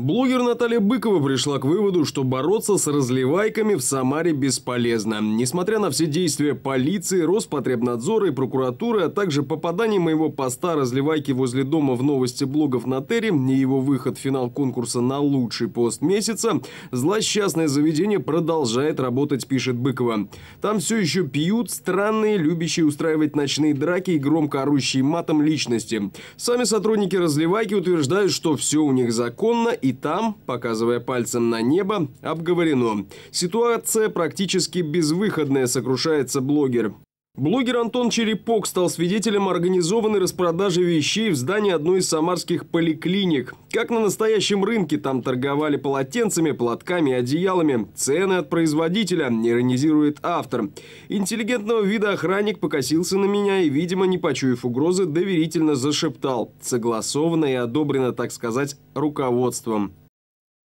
Блогер Наталья Быкова пришла к выводу, что бороться с разливайками в Самаре бесполезно. Несмотря на все действия полиции, Роспотребнадзора и прокуратуры, а также попадание моего поста разливайки возле дома в новости блогов на Терри и его выход в финал конкурса на лучший пост месяца, злосчастное заведение продолжает работать, пишет Быкова. Там все еще пьют странные, любящие устраивать ночные драки и громко орущие матом личности. Сами сотрудники разливайки утверждают, что все у них законно и там, показывая пальцем на небо, обговорено. Ситуация практически безвыходная, сокрушается блогер. Блогер Антон Черепок стал свидетелем организованной распродажи вещей в здании одной из самарских поликлиник. Как на настоящем рынке, там торговали полотенцами, платками одеялами. Цены от производителя, иронизирует автор. Интеллигентного вида охранник покосился на меня и, видимо, не почуяв угрозы, доверительно зашептал. Согласованно и одобрено, так сказать, руководством.